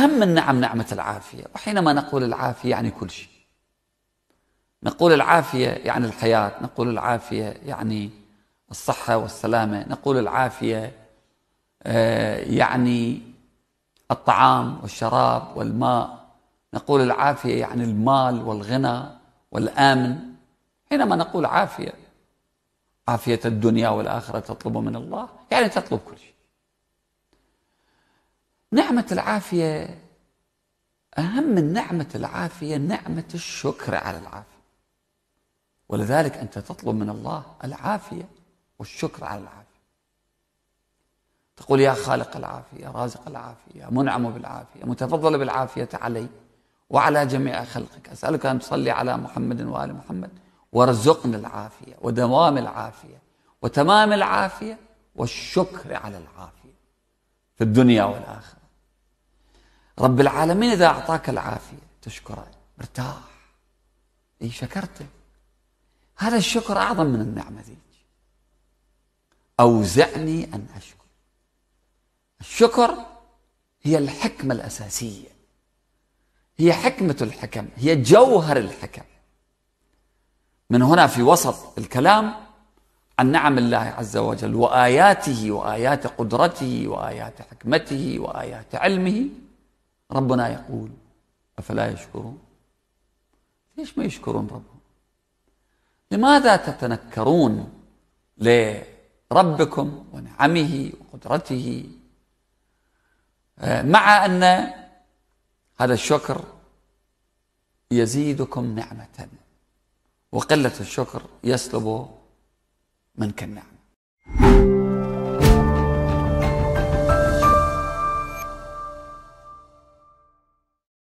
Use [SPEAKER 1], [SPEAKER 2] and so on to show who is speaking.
[SPEAKER 1] أهم النعم نعمة العافية وحينما نقول العافية يعني كل شيء نقول العافية يعني الحياة نقول العافية يعني الصحة والسلامة نقول العافية آه، يعني الطعام والشراب والماء نقول العافية يعني المال والغنى والآمن حينما نقول عافية عافية الدنيا والآخرة تطلب من الله يعني تطلب كل شيء نعمة العافية أهم من نعمة العافية نعمة الشكر على العافية ولذلك أنت تطلب من الله العافية والشكر على العافية تقول يا خالق العافية رازق العافية منعم بالعافية متفضل بالعافية علي وعلى جميع خلقك أسألك أن تصلي على محمد وآل محمد وارزقنا العافية ودوام العافية وتمام العافية والشكر على العافية في الدنيا والآخرة رب العالمين إذا أعطاك العافية تشكره مرتاح إي شكرته هذا الشكر أعظم من النعمة ذيك أوزعني أن أشكر الشكر هي الحكمة الأساسية هي حكمة الحكم هي جوهر الحكم من هنا في وسط الكلام عن نعم الله عز وجل وآياته وآيات قدرته وآيات حكمته وآيات علمه ربنا يقول أفلا يشكرون ليش ما يشكرون ربهم لماذا تتنكرون لربكم ونعمه وقدرته آه، مع أن هذا الشكر يزيدكم نعمة وقلة الشكر يسلب منك النعمة